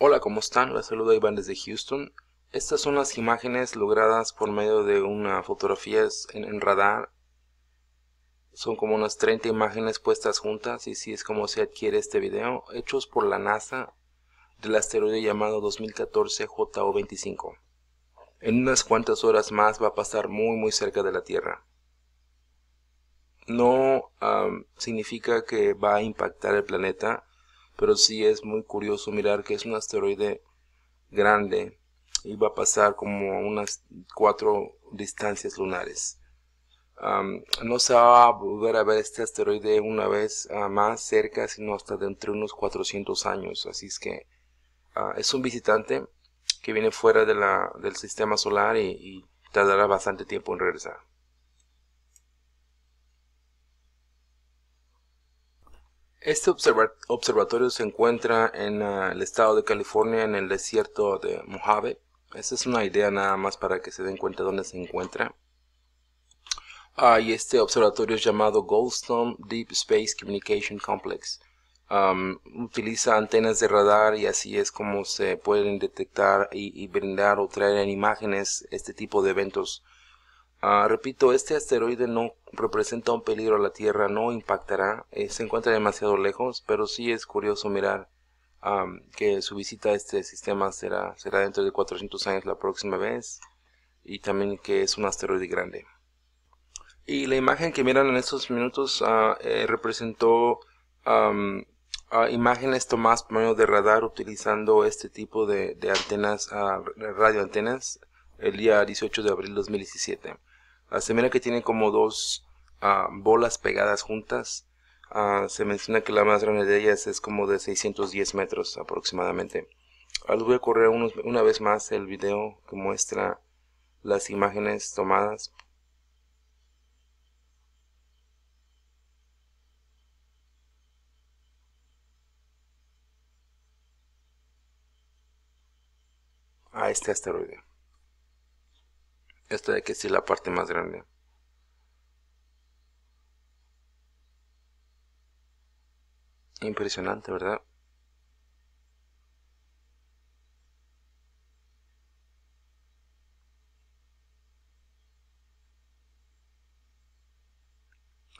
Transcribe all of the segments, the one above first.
Hola, ¿cómo están? Les saluda Iván desde Houston. Estas son las imágenes logradas por medio de una fotografía en, radar. Son como unas 30 imágenes puestas juntas y así es como se adquiere este video, hechos por la NASA del asteroide llamado 2014 JO25. En unas cuantas horas más va a pasar muy muy cerca de la Tierra. No significa que va a impactar el planeta, pero sí es muy curioso mirar que es un asteroide grande y va a pasar como unas cuatro distancias lunares. no se va a volver a ver este asteroide una vez ah, más cerca, sino hasta dentro de unos 400 años. Así es que ah, es un visitante que viene fuera de la, del sistema solar y tardará bastante tiempo en regresar. Este observatorio se encuentra en ah, el estado de California, en el desierto de Mojave. Esta es una idea nada más para que se den cuenta dónde se encuentra. Ah, y este observatorio es llamado Goldstone Deep Space Communication Complex. utiliza antenas de radar y así es como se pueden detectar y, y brindar o traer en imágenes este tipo de eventos Ah, repito, este asteroide no representa un peligro a la Tierra, no impactará, eh, se encuentra demasiado lejos, pero sí es curioso mirar que su visita a este sistema será, será dentro de 400 años la próxima vez y también que es un asteroide grande. Y la imagen que miran en estos minutos ah, eh, representó imágenes tomadas por medio de radar utilizando este tipo de, radio antenas, ah, radioantenas, el día 18 de abril de 2017 se mira que tiene como dos ah, bolas pegadas juntas. Ah, se menciona que la más grande de ellas es como de 610 metros aproximadamente. Ah, les voy a correr una vez más el video que muestra las imágenes tomadas a este asteroide. Esta de que es la parte más grande. Impresionante, ¿verdad?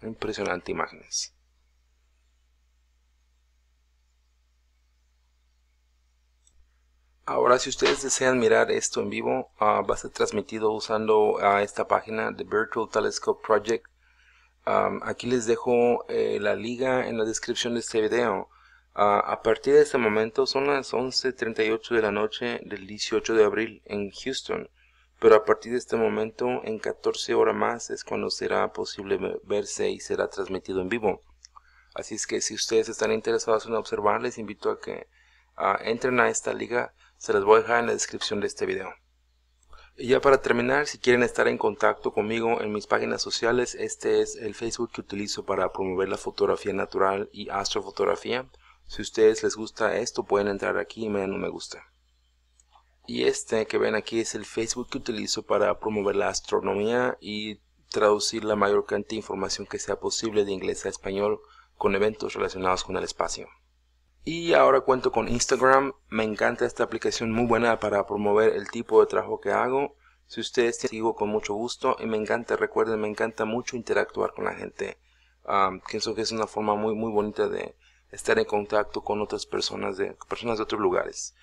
Impresionante imágenes. Ahora, si ustedes desean mirar esto en vivo, ah, va a ser transmitido usando a ah, esta página The Virtual Telescope Project. aquí les dejo eh, la liga en la descripción de este video. Ah, a partir de este momento son las 11.38 de la noche del 18 de abril en Houston. Pero a partir de este momento, en 14 horas más, es cuando será posible verse y será transmitido en vivo. Así es que si ustedes están interesados en observar, les invito a que entren a esta liga se las voy a dejar en la descripción de este video. Y ya para terminar, si quieren estar en contacto conmigo en mis páginas sociales, este es el Facebook que utilizo para promover la fotografía natural y astrofotografía. Si a ustedes les gusta esto, pueden entrar aquí y me dan un me gusta. Y este que ven aquí es el Facebook que utilizo para promover la astronomía y traducir la mayor cantidad de información que sea posible de inglés a español con eventos relacionados con el espacio. Y ahora cuento con Instagram. Me encanta esta aplicación, muy buena para promover el tipo de trabajo que hago. Si ustedes te sigo con mucho gusto y me encanta, recuerden, me encanta mucho interactuar con la gente. Ah, pienso que es una forma muy, muy bonita de estar en contacto con otras personas de, personas de otros lugares.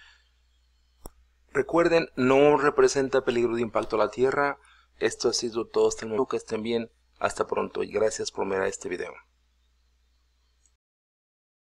Recuerden, no representa peligro de impacto a la Tierra. Esto ha sido todo hasta Que estén bien. Hasta pronto y gracias por ver este video.